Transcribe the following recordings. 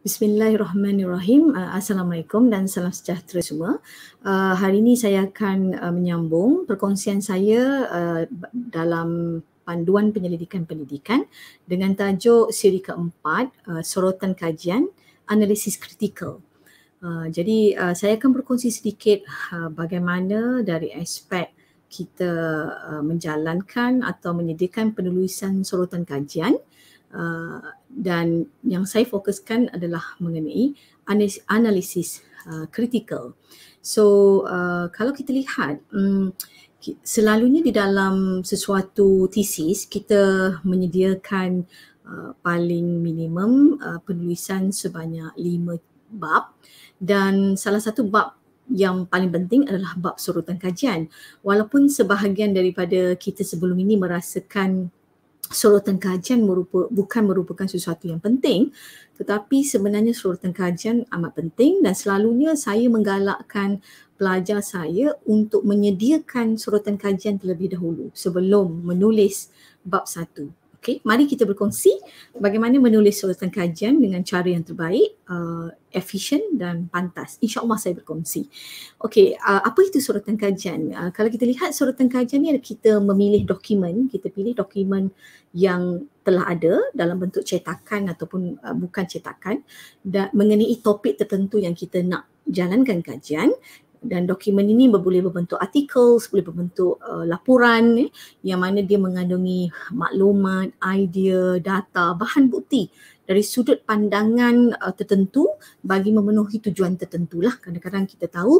Bismillahirrahmanirrahim. Uh, Assalamualaikum dan salam sejahtera semua. Uh, hari ini saya akan uh, menyambung perkongsian saya dalam panduan penyelidikan pendidikan dengan tajuk siri keempat, sorotan kajian, analisis kritikal. Jadi saya akan berkongsi sedikit bagaimana dari aspek kita menjalankan atau menyediakan penulisan sorotan kajian Uh, dan yang saya fokuskan adalah mengenai analisis ah, kritikal. Uh, so uh, kalau kita lihat um, selalunya di dalam sesuatu tesis kita menyediakan uh, paling minimum uh, penulisan sebanyak lima bab dan salah satu bab yang paling penting adalah bab sorotan kajian. Walaupun sebahagian daripada kita sebelum ini merasakan sorotan kajian merupa, bukan merupakan sesuatu yang penting tetapi sebenarnya sorotan kajian amat penting dan selalunya saya menggalakkan pelajar saya untuk menyediakan sorotan kajian terlebih dahulu sebelum menulis bab satu Okay, mari kita berkongsi bagaimana menulis suratan kajian dengan cara yang terbaik, uh, efisien dan pantas. InsyaAllah saya berkongsi. Okay, uh, apa itu suratan kajian? Uh, kalau kita lihat suratan kajian ni adalah kita memilih dokumen, kita pilih dokumen yang telah ada dalam bentuk cetakan ataupun uh, bukan cetakan dan mengenai topik tertentu yang kita nak jalankan kajian dan dokumen ini boleh berbentuk artikel, boleh berbentuk uh, laporan eh, yang mana dia mengandungi maklumat, idea, data, bahan bukti dari sudut pandangan uh, tertentu bagi memenuhi tujuan tertentulah. Kadang-kadang kita tahu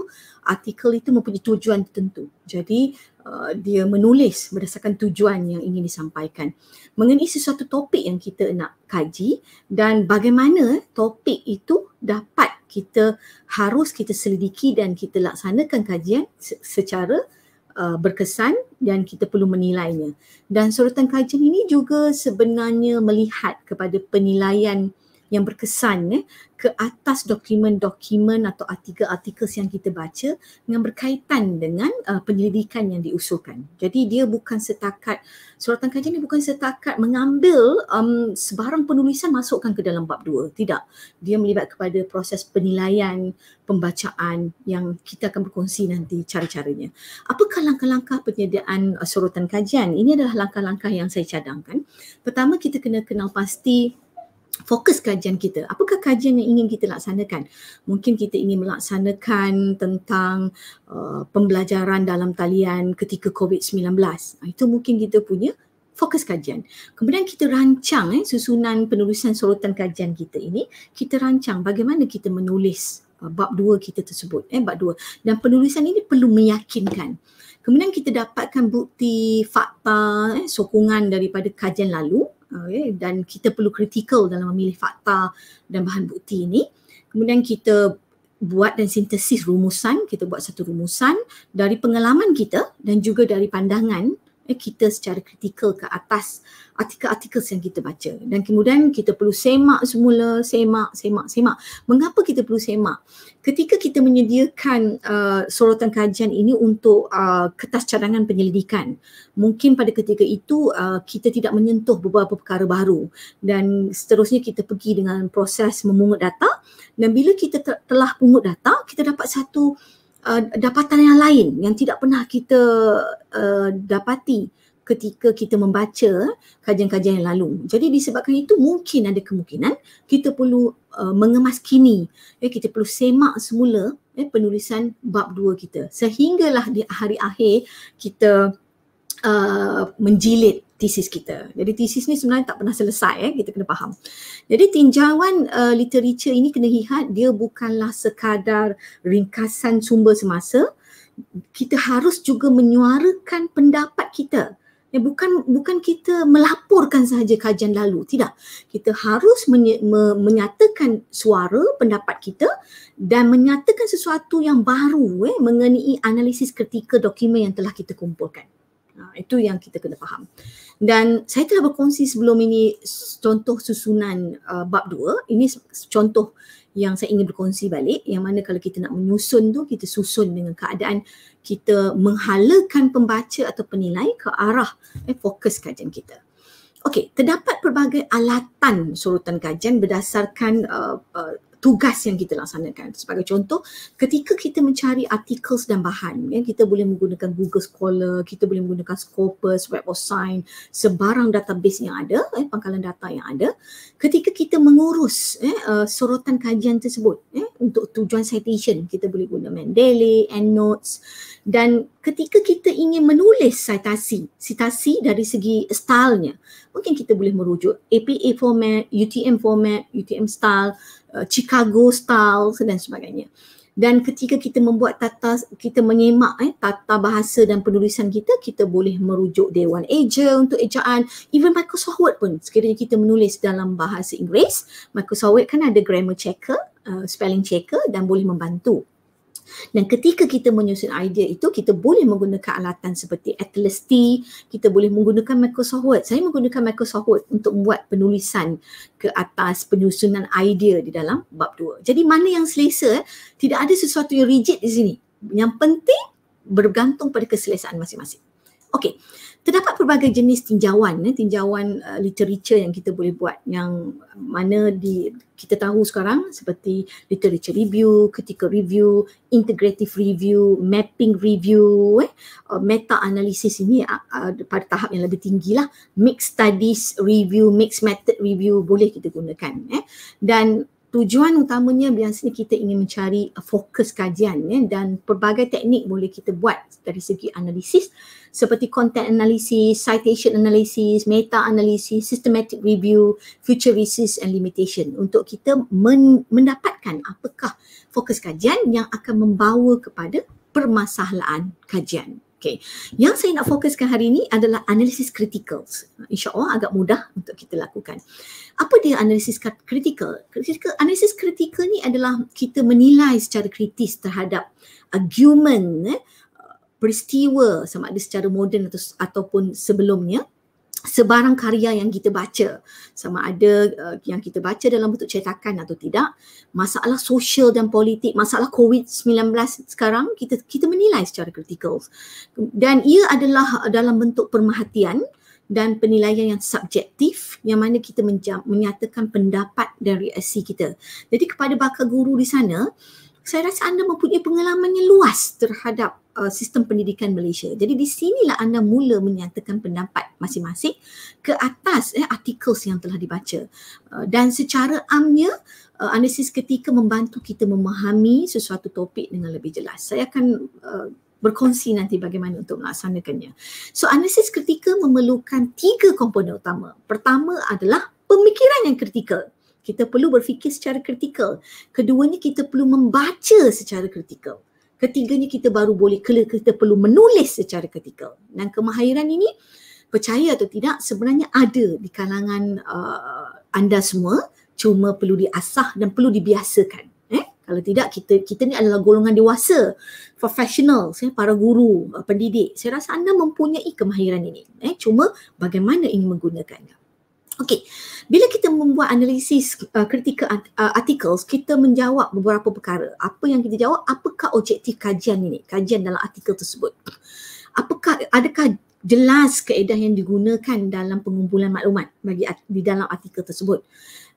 artikel itu mempunyai tujuan tertentu. Jadi uh, dia menulis berdasarkan tujuan yang ingin disampaikan mengenai sesuatu topik yang kita nak kaji dan bagaimana topik itu dapat kita harus kita selidiki dan kita laksanakan kajian secara uh, berkesan dan kita perlu menilainya. Dan sorotan kajian ini juga sebenarnya melihat kepada penilaian yang berkesan eh, ke atas dokumen-dokumen atau artikel-artikel yang kita baca yang berkaitan dengan uh, penyelidikan yang diusulkan. Jadi dia bukan setakat suratan kajian ini bukan setakat mengambil um, sebarang penulisan masukkan ke dalam bab dua. Tidak. Dia melibat kepada proses penilaian, pembacaan yang kita akan berkongsi nanti cara-caranya. Apakah langkah-langkah penyediaan uh, sorotan kajian? Ini adalah langkah-langkah yang saya cadangkan. Pertama, kita kena kenal pasti fokus kajian kita. Apakah kajian yang ingin kita laksanakan? Mungkin kita ingin melaksanakan tentang uh, pembelajaran dalam talian ketika COVID-19. Ah, itu mungkin kita punya fokus kajian. Kemudian kita rancang eh, susunan penulisan sorotan kajian kita ini. Kita rancang bagaimana kita menulis uh, bab dua kita tersebut. Eh, bab dua. Dan penulisan ini perlu meyakinkan. Kemudian kita dapatkan bukti, fakta, eh, sokongan daripada kajian lalu okay? dan kita perlu kritikal dalam memilih fakta dan bahan bukti ini. Kemudian kita buat dan sintesis rumusan, kita buat satu rumusan dari pengalaman kita dan juga dari pandangan Eh, kita secara kritikal ke atas artikel-artikel yang kita baca dan kemudian kita perlu semak semula semak semak semak mengapa kita perlu semak ketika kita menyediakan uh, sorotan kajian ini untuk uh, kertas cadangan penyelidikan mungkin pada ketika itu uh, kita tidak menyentuh beberapa perkara baru dan seterusnya kita pergi dengan proses memungut data dan bila kita telah pungut data kita dapat satu uh, Uh, dapatan yang lain yang tidak pernah kita uh, dapati ketika kita membaca kajian-kajian yang lalu. Jadi disebabkan itu mungkin ada kemungkinan kita perlu uh, mengemas kini. Eh, ya, kita perlu semak semula eh, penulisan bab dua kita. Sehinggalah di hari akhir kita uh, menjilid Tesis kita. Jadi tesis ni sebenarnya tak pernah selesai eh kita kena faham. Jadi tinjauan uh, literature ini kena lihat dia bukanlah sekadar ringkasan sumber semasa. Kita harus juga menyuarakan pendapat kita. Ya bukan bukan kita melaporkan sahaja kajian lalu, tidak. Kita harus menye, me, menyatakan suara pendapat kita dan menyatakan sesuatu yang baru eh mengenai analisis ketika dokumen yang telah kita kumpulkan. Ha, itu yang kita kena faham dan saya telah berkongsi sebelum ini contoh susunan uh, bab dua ini contoh yang saya ingin berkongsi balik yang mana kalau kita nak menyusun tu kita susun dengan keadaan kita menghalakan pembaca atau penilai ke arah eh, fokus kajian kita. Okey, terdapat pelbagai alatan sorotan kajian berdasarkan uh, uh, tugas yang kita laksanakan. Sebagai contoh, ketika kita mencari artikel dan bahan, ya, kita boleh menggunakan Google Scholar, kita boleh menggunakan Scopus, Web of Science, sebarang database yang ada, eh, pangkalan data yang ada. Ketika kita mengurus eh, uh, sorotan kajian tersebut eh, untuk tujuan citation, kita boleh guna Mendeley, EndNotes. Dan ketika kita ingin menulis citasi, citasi dari segi stylenya, mungkin kita boleh merujuk APA format, UTM format, UTM style, uh, Chicago style dan sebagainya. Dan ketika kita membuat tata, kita menyemak eh, tata bahasa dan penulisan kita, kita boleh merujuk Dewan Eja untuk ejaan. Even Microsoft Word pun, sekiranya kita menulis dalam bahasa Inggeris, Microsoft Word kan ada grammar checker, uh, spelling checker dan boleh membantu. Dan ketika kita menyusun idea itu, kita boleh menggunakan alatan seperti Atlas T, kita boleh menggunakan Microsoft Word. Saya menggunakan Microsoft Word untuk buat penulisan ke atas penyusunan idea di dalam bab dua. Jadi mana yang selesa, tidak ada sesuatu yang rigid di sini. Yang penting bergantung pada keselesaan masing-masing. Okey terdapat pelbagai jenis tinjauan eh, tinjauan uh, literature yang kita boleh buat yang mana di kita tahu sekarang seperti literature review, critical review, integrative review, mapping review, eh, uh, meta analysis ini uh, uh, pada tahap yang lebih tinggi lah, mixed studies review, mixed method review boleh kita gunakan eh. dan tujuan utamanya biasanya kita ingin mencari uh, fokus kajian ya, dan pelbagai teknik boleh kita buat dari segi analisis seperti content analysis, citation analysis, meta analysis, systematic review, future research and limitation untuk kita men- mendapatkan apakah fokus kajian yang akan membawa kepada permasalahan kajian. Okay. Yang saya nak fokuskan hari ini adalah analisis kritikal. InsyaAllah agak mudah untuk kita lakukan. Apa dia analisis kritikal? analisis kritikal ni adalah kita menilai secara kritis terhadap argument, eh, peristiwa sama ada secara moden atau, ataupun sebelumnya sebarang karya yang kita baca sama ada uh, yang kita baca dalam bentuk cetakan atau tidak masalah sosial dan politik masalah covid-19 sekarang kita kita menilai secara kritikal dan ia adalah dalam bentuk permahatian dan penilaian yang subjektif yang mana kita menja- menyatakan pendapat dari SC kita jadi kepada bakal guru di sana saya rasa anda mempunyai pengalaman yang luas terhadap uh, sistem pendidikan Malaysia. Jadi di sinilah anda mula menyatakan pendapat masing-masing ke atas eh, artikel yang telah dibaca. Uh, dan secara amnya, uh, analisis ketika membantu kita memahami sesuatu topik dengan lebih jelas. Saya akan uh, berkongsi nanti bagaimana untuk melaksanakannya. So analisis kritikal memerlukan tiga komponen utama. Pertama adalah pemikiran yang kritikal. Kita perlu berfikir secara kritikal. Keduanya kita perlu membaca secara kritikal. Ketiganya kita baru boleh kela kita perlu menulis secara kritikal. Dan kemahiran ini percaya atau tidak sebenarnya ada di kalangan uh, anda semua cuma perlu diasah dan perlu dibiasakan. Eh? Kalau tidak kita kita ni adalah golongan dewasa, professional, eh, para guru, uh, pendidik. Saya rasa anda mempunyai kemahiran ini. Eh? Cuma bagaimana ingin menggunakannya. Okey, bila kita membuat analisis kritikal uh, uh, articles, kita menjawab beberapa perkara. Apa yang kita jawab? Apakah objektif kajian ini? Kajian dalam artikel tersebut. Apakah adakah jelas kaedah yang digunakan dalam pengumpulan maklumat bagi di dalam artikel tersebut?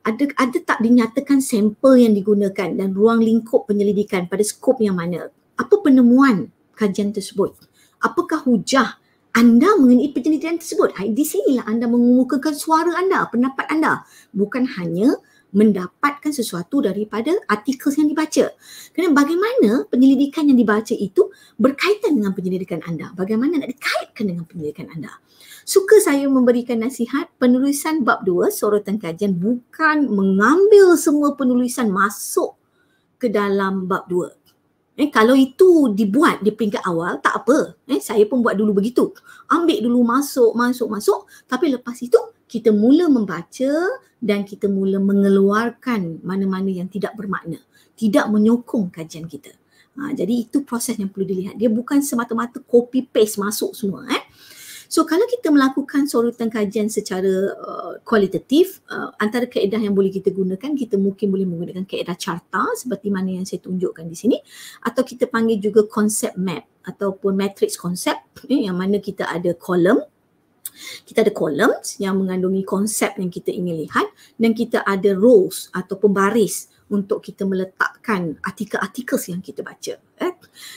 Ada ada tak dinyatakan sampel yang digunakan dan ruang lingkup penyelidikan pada skop yang mana? Apa penemuan kajian tersebut? Apakah hujah anda mengenai penyelidikan tersebut. Ha, di sinilah anda mengemukakan suara anda, pendapat anda. Bukan hanya mendapatkan sesuatu daripada artikel yang dibaca. Kerana bagaimana penyelidikan yang dibaca itu berkaitan dengan penyelidikan anda? Bagaimana nak dikaitkan dengan penyelidikan anda? Suka saya memberikan nasihat penulisan bab dua sorotan kajian bukan mengambil semua penulisan masuk ke dalam bab dua. Eh, kalau itu dibuat di peringkat awal, tak apa. Eh, saya pun buat dulu begitu. Ambil dulu masuk, masuk, masuk. Tapi lepas itu, kita mula membaca dan kita mula mengeluarkan mana-mana yang tidak bermakna. Tidak menyokong kajian kita. Ha, jadi itu proses yang perlu dilihat. Dia bukan semata-mata copy paste masuk semua. Eh? So kalau kita melakukan sorotan kajian secara uh, kualitatif, uh, antara kaedah yang boleh kita gunakan, kita mungkin boleh menggunakan kaedah carta seperti mana yang saya tunjukkan di sini atau kita panggil juga concept map ataupun matrix konsep eh, yang mana kita ada kolom kita ada columns yang mengandungi konsep yang kita ingin lihat dan kita ada rows ataupun baris untuk kita meletakkan artikel-artikel yang kita baca. Eh?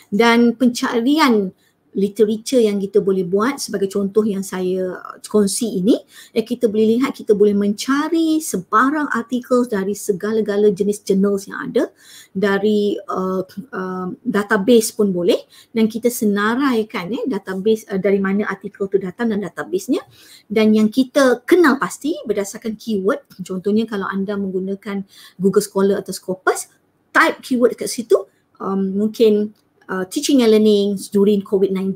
Dan pencarian literature yang kita boleh buat sebagai contoh yang saya uh, kongsi ini eh, kita boleh lihat kita boleh mencari sebarang artikel dari segala-gala jenis journals yang ada dari uh, uh, database pun boleh dan kita senaraikan eh, database uh, dari mana artikel itu datang dan databasenya dan yang kita kenal pasti berdasarkan keyword contohnya kalau anda menggunakan Google Scholar atau Scopus type keyword kat situ um, mungkin uh, teaching and learning during COVID-19.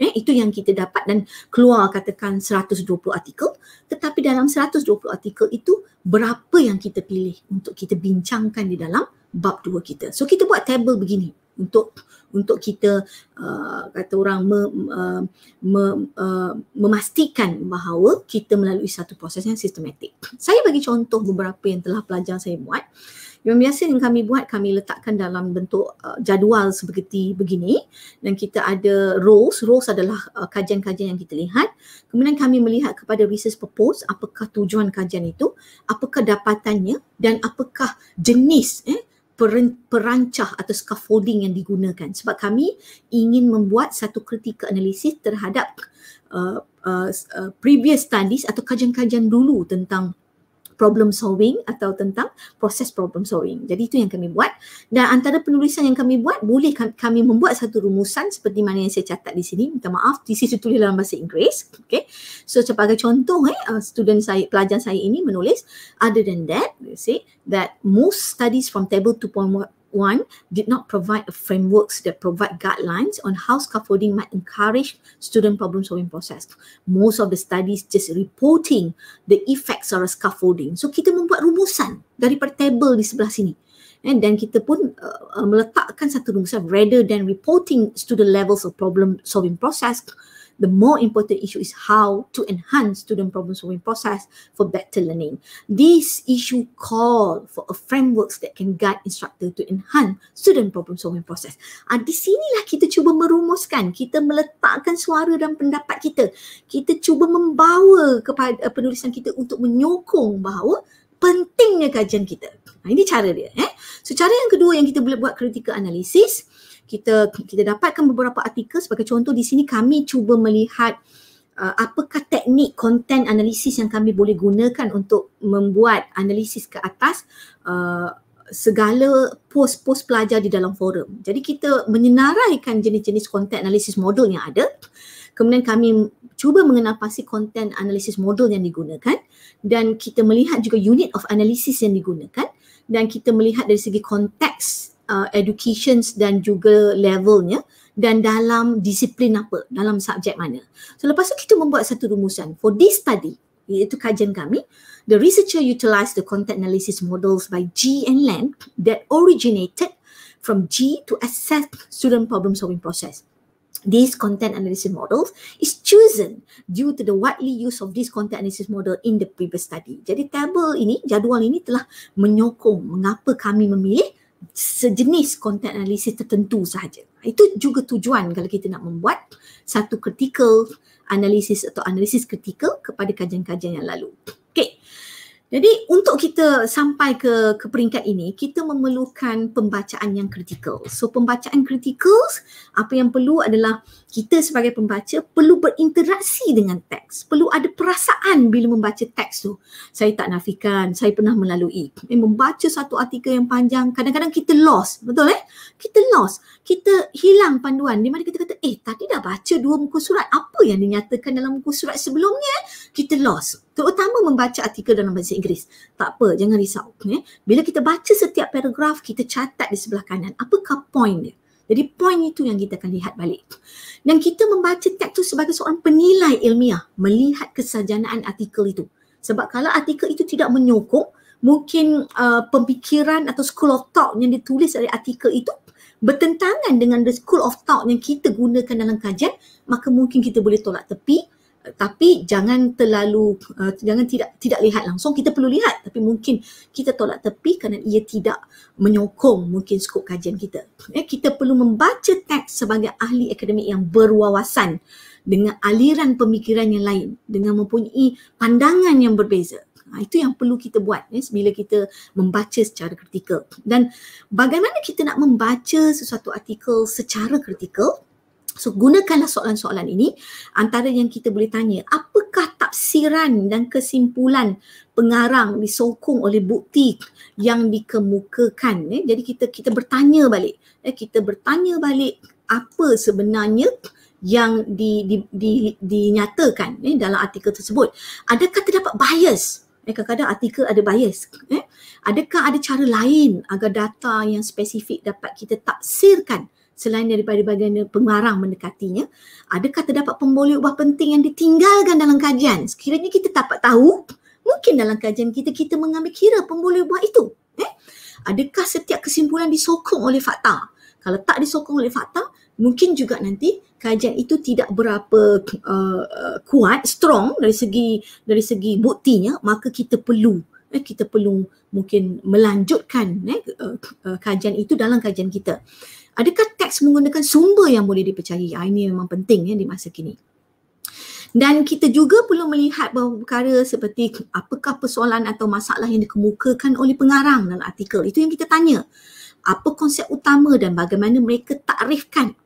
Eh, itu yang kita dapat dan keluar katakan 120 artikel. Tetapi dalam 120 artikel itu berapa yang kita pilih untuk kita bincangkan di dalam bab dua kita. So kita buat table begini untuk untuk kita uh, kata orang me, uh, me, uh, memastikan bahawa kita melalui satu proses yang sistematik. Saya bagi contoh beberapa yang telah pelajar saya buat. Uh, yang biasa yang kami buat kami letakkan dalam bentuk uh, jadual seperti begini dan kita ada rules, rules adalah uh, kajian-kajian yang kita lihat. Kemudian kami melihat kepada research purpose, apakah tujuan kajian itu, apakah dapatannya dan apakah jenis eh perancah atau scaffolding yang digunakan sebab kami ingin membuat satu critical analisis terhadap uh, uh, uh, previous studies atau kajian-kajian dulu tentang problem solving atau tentang proses problem solving. Jadi itu yang kami buat dan antara penulisan yang kami buat boleh kami membuat satu rumusan seperti mana yang saya catat di sini. Minta maaf, di sini tulis dalam bahasa Inggeris. Okay. So sebagai contoh, eh, uh, student saya, pelajar saya ini menulis other than that, you see, that most studies from table 2.1 one did not provide a frameworks that provide guidelines on how scaffolding might encourage student problem solving process. Most of the studies just reporting the effects of a scaffolding. So kita membuat rumusan daripada table di sebelah sini. And then kita pun uh, uh meletakkan satu rumusan rather than reporting student levels of problem solving process the more important issue is how to enhance student problem solving process for better learning. This issue call for a frameworks that can guide instructor to enhance student problem solving process. Ah, di sini lah kita cuba merumuskan, kita meletakkan suara dan pendapat kita. Kita cuba membawa kepada eh, penulisan kita untuk menyokong bahawa pentingnya kajian kita. Nah, ini cara dia. Eh? So, cara yang kedua yang kita boleh buat kritikal analisis kita kita dapatkan beberapa artikel sebagai contoh di sini kami cuba melihat uh, apakah teknik content analysis yang kami boleh gunakan untuk membuat analisis ke atas uh, segala post-post pelajar di dalam forum. Jadi kita menyenaraikan jenis-jenis content analysis model yang ada. Kemudian kami cuba mengenalpasi content analysis model yang digunakan dan kita melihat juga unit of analysis yang digunakan dan kita melihat dari segi konteks uh, education dan juga levelnya dan dalam disiplin apa, dalam subjek mana. So lepas tu kita membuat satu rumusan for this study iaitu kajian kami, the researcher utilized the content analysis models by G and Land that originated from G to assess student problem solving process. This content analysis model is chosen due to the widely use of this content analysis model in the previous study. Jadi table ini, jadual ini telah menyokong mengapa kami memilih sejenis content analysis tertentu sahaja. Itu juga tujuan kalau kita nak membuat satu critical analysis atau analisis critical kepada kajian-kajian yang lalu. Okay. Jadi untuk kita sampai ke, ke peringkat ini, kita memerlukan pembacaan yang critical. So pembacaan critical, apa yang perlu adalah kita sebagai pembaca perlu berinteraksi dengan teks. Perlu ada perasaan bila membaca teks tu. Saya tak nafikan, saya pernah melalui. Eh, membaca satu artikel yang panjang, kadang-kadang kita lost. Betul eh? Kita lost. Kita hilang panduan. Di mana kita kata, eh tadi dah baca dua muka surat. Apa yang dinyatakan dalam muka surat sebelumnya? Kita lost. Terutama membaca artikel dalam bahasa Inggeris. Tak apa, jangan risau. Eh? Bila kita baca setiap paragraf, kita catat di sebelah kanan. Apakah point dia? Jadi poin itu yang kita akan lihat balik. Dan kita membaca teks itu sebagai seorang penilai ilmiah melihat kesajanaan artikel itu. Sebab kalau artikel itu tidak menyokong, mungkin uh, pemikiran atau school of thought yang ditulis dari artikel itu bertentangan dengan the school of thought yang kita gunakan dalam kajian, maka mungkin kita boleh tolak tepi tapi jangan terlalu uh, jangan tidak tidak lihat langsung kita perlu lihat tapi mungkin kita tolak tepi kerana ia tidak menyokong mungkin skop kajian kita eh, kita perlu membaca teks sebagai ahli akademik yang berwawasan dengan aliran pemikiran yang lain dengan mempunyai pandangan yang berbeza ha, itu yang perlu kita buat eh, bila kita membaca secara kritikal dan bagaimana kita nak membaca sesuatu artikel secara kritikal So gunakanlah soalan-soalan ini antara yang kita boleh tanya apakah tafsiran dan kesimpulan pengarang disokong oleh bukti yang dikemukakan eh? jadi kita kita bertanya balik eh? kita bertanya balik apa sebenarnya yang di, di, di, dinyatakan eh, dalam artikel tersebut. Adakah terdapat bias? Eh, kadang-kadang artikel ada bias. Eh? Adakah ada cara lain agar data yang spesifik dapat kita tafsirkan selain daripada bagian pengarang mendekatinya, adakah terdapat pemboleh ubah penting yang ditinggalkan dalam kajian? Sekiranya kita dapat tahu, mungkin dalam kajian kita, kita mengambil kira pemboleh ubah itu. Eh? Adakah setiap kesimpulan disokong oleh fakta? Kalau tak disokong oleh fakta, mungkin juga nanti kajian itu tidak berapa uh, kuat, strong dari segi dari segi buktinya, maka kita perlu eh, kita perlu mungkin melanjutkan eh, uh, uh, kajian itu dalam kajian kita. Adakah teks menggunakan sumber yang boleh dipercayai? Ha, ini memang penting ya di masa kini. Dan kita juga perlu melihat beberapa perkara seperti apakah persoalan atau masalah yang dikemukakan oleh pengarang dalam artikel. Itu yang kita tanya. Apa konsep utama dan bagaimana mereka takrifkan?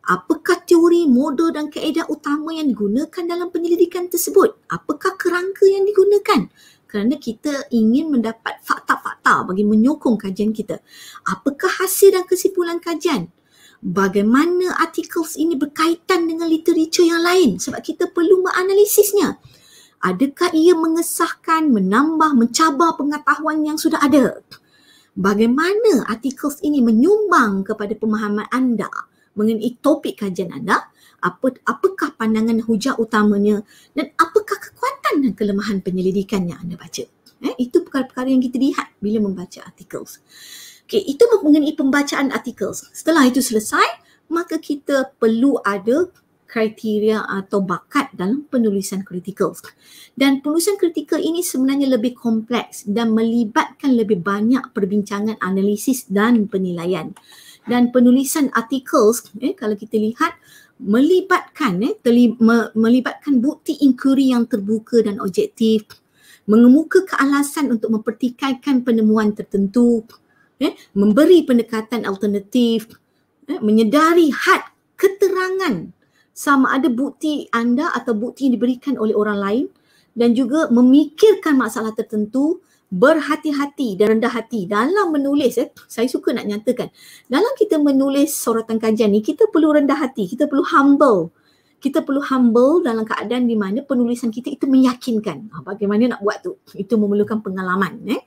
Apakah teori, model dan kaedah utama yang digunakan dalam penyelidikan tersebut? Apakah kerangka yang digunakan? kerana kita ingin mendapat fakta-fakta bagi menyokong kajian kita. Apakah hasil dan kesimpulan kajian? Bagaimana artikel ini berkaitan dengan literature yang lain sebab kita perlu menganalisisnya. Adakah ia mengesahkan, menambah, mencabar pengetahuan yang sudah ada? Bagaimana artikel ini menyumbang kepada pemahaman anda mengenai topik kajian anda? apa apakah pandangan hujah utamanya dan apakah kekuatan dan kelemahan penyelidikan yang anda baca eh itu perkara-perkara yang kita lihat bila membaca artikel Okay, itu mengenai pembacaan artikel setelah itu selesai maka kita perlu ada kriteria atau bakat dalam penulisan kritikal. Dan penulisan kritikal ini sebenarnya lebih kompleks dan melibatkan lebih banyak perbincangan analisis dan penilaian. Dan penulisan artikel, eh, kalau kita lihat, melibatkan eh terli- me- melibatkan bukti inquiry yang terbuka dan objektif mengemuka kealasan untuk mempertikaikan penemuan tertentu eh memberi pendekatan alternatif eh menyedari had keterangan sama ada bukti anda atau bukti yang diberikan oleh orang lain dan juga memikirkan masalah tertentu berhati-hati dan rendah hati dalam menulis eh saya suka nak nyatakan dalam kita menulis soratan kajian ni kita perlu rendah hati kita perlu humble kita perlu humble dalam keadaan di mana penulisan kita itu meyakinkan ah, bagaimana nak buat tu itu memerlukan pengalaman eh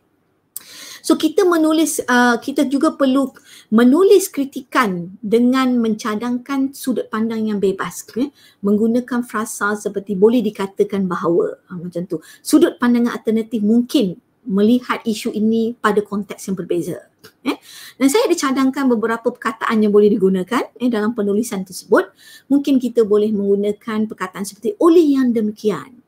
so kita menulis uh, kita juga perlu menulis kritikan dengan mencadangkan sudut pandang yang bebas eh? menggunakan frasa seperti boleh dikatakan bahawa ha, macam tu sudut pandangan alternatif mungkin melihat isu ini pada konteks yang berbeza. Eh? Dan saya ada cadangkan beberapa perkataan yang boleh digunakan eh, dalam penulisan tersebut. Mungkin kita boleh menggunakan perkataan seperti oleh yang demikian,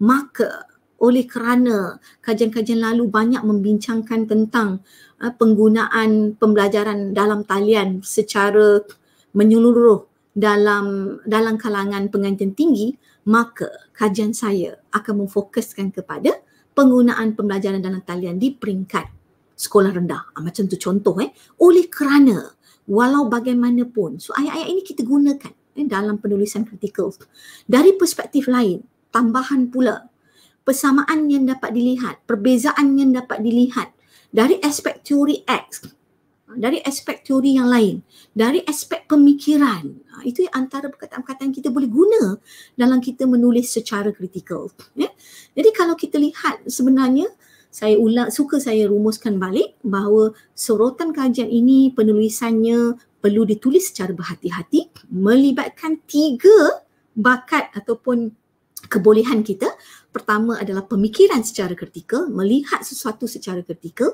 maka oleh kerana kajian-kajian lalu banyak membincangkan tentang eh, penggunaan pembelajaran dalam talian secara menyeluruh dalam dalam kalangan pengantin tinggi, maka kajian saya akan memfokuskan kepada penggunaan pembelajaran dalam talian di peringkat sekolah rendah. Ha, macam tu contoh eh. Oleh kerana walau bagaimanapun. So ayat-ayat ini kita gunakan eh, dalam penulisan kritikal. Dari perspektif lain, tambahan pula persamaan yang dapat dilihat, perbezaan yang dapat dilihat dari aspek teori X dari aspek teori yang lain, dari aspek pemikiran. Ha, itu yang antara perkataan-perkataan kita boleh guna dalam kita menulis secara kritikal. Ya? Jadi kalau kita lihat sebenarnya, saya ulang, suka saya rumuskan balik bahawa sorotan kajian ini penulisannya perlu ditulis secara berhati-hati melibatkan tiga bakat ataupun kebolehan kita pertama adalah pemikiran secara kritikal, melihat sesuatu secara kritikal.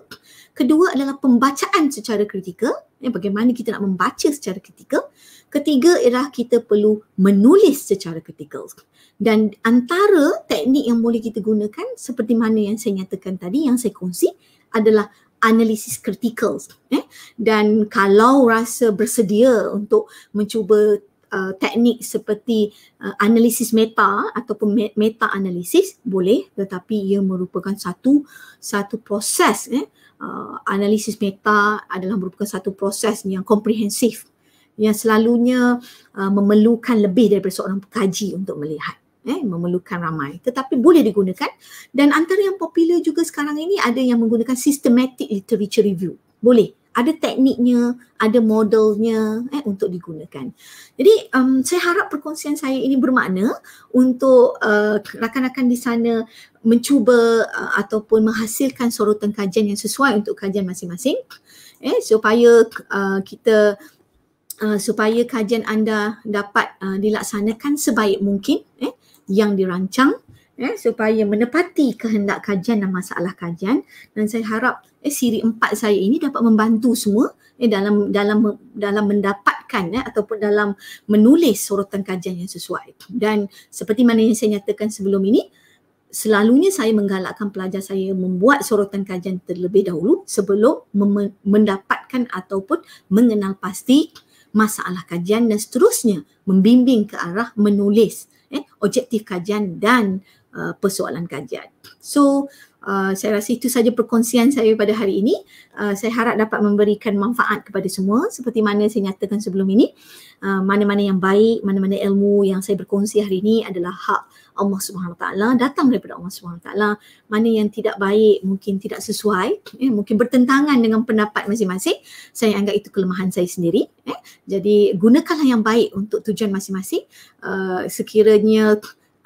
Kedua adalah pembacaan secara kritikal, ya, bagaimana kita nak membaca secara kritikal. Ketiga ialah kita perlu menulis secara kritikal. Dan antara teknik yang boleh kita gunakan seperti mana yang saya nyatakan tadi, yang saya kongsi adalah analisis kritikal. Eh? Dan kalau rasa bersedia untuk mencuba uh, teknik seperti uh, analisis meta ataupun meta analisis boleh tetapi ia merupakan satu satu proses eh uh, analisis meta adalah merupakan satu proses yang komprehensif yang selalunya uh, memerlukan lebih daripada seorang pekaji untuk melihat eh memerlukan ramai tetapi boleh digunakan dan antara yang popular juga sekarang ini ada yang menggunakan systematic literature review boleh ada tekniknya, ada modelnya eh, untuk digunakan. Jadi um, saya harap perkongsian saya ini bermakna untuk uh, rakan-rakan di sana mencuba uh, ataupun menghasilkan sorotan kajian yang sesuai untuk kajian masing-masing eh, supaya uh, kita uh, supaya kajian anda dapat uh, dilaksanakan sebaik mungkin eh, yang dirancang eh, supaya menepati kehendak kajian dan masalah kajian dan saya harap eh, siri empat saya ini dapat membantu semua eh, dalam dalam dalam mendapatkan eh, ataupun dalam menulis sorotan kajian yang sesuai dan seperti mana yang saya nyatakan sebelum ini selalunya saya menggalakkan pelajar saya membuat sorotan kajian terlebih dahulu sebelum mendapatkan ataupun mengenal pasti masalah kajian dan seterusnya membimbing ke arah menulis eh, objektif kajian dan Uh, persoalan kajian. So uh, saya rasa itu saja perkongsian saya pada hari ini. Uh, saya harap dapat memberikan manfaat kepada semua seperti mana saya nyatakan sebelum ini. Uh, mana-mana yang baik, mana-mana ilmu yang saya berkongsi hari ini adalah hak Allah Subhanahu Wa taala datang daripada Allah Subhanahu Wa taala. Mana yang tidak baik, mungkin tidak sesuai, eh, mungkin bertentangan dengan pendapat masing-masing, saya anggap itu kelemahan saya sendiri, eh. Jadi gunakanlah yang baik untuk tujuan masing-masing. Uh, sekiranya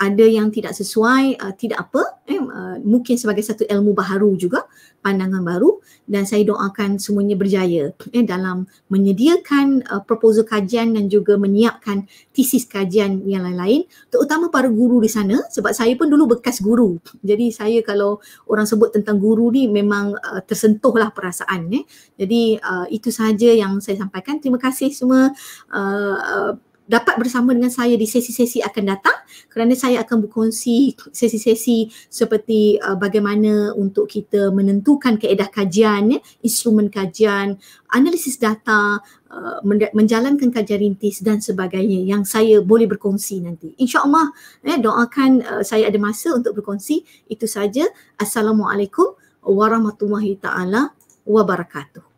ada yang tidak sesuai uh, tidak apa eh uh, mungkin sebagai satu ilmu baharu juga pandangan baru dan saya doakan semuanya berjaya eh dalam menyediakan uh, proposal kajian dan juga menyiapkan tesis kajian yang lain-lain terutama para guru di sana sebab saya pun dulu bekas guru jadi saya kalau orang sebut tentang guru ni memang uh, tersentuhlah perasaan eh jadi uh, itu sahaja yang saya sampaikan terima kasih semua uh, uh dapat bersama dengan saya di sesi-sesi akan datang kerana saya akan berkongsi sesi-sesi seperti uh, bagaimana untuk kita menentukan keedah kajian, ya, instrumen kajian, analisis data, uh, menjalankan kajian rintis dan sebagainya yang saya boleh berkongsi nanti. InsyaAllah ya, doakan uh, saya ada masa untuk berkongsi. Itu saja. Assalamualaikum warahmatullahi ta'ala wabarakatuh.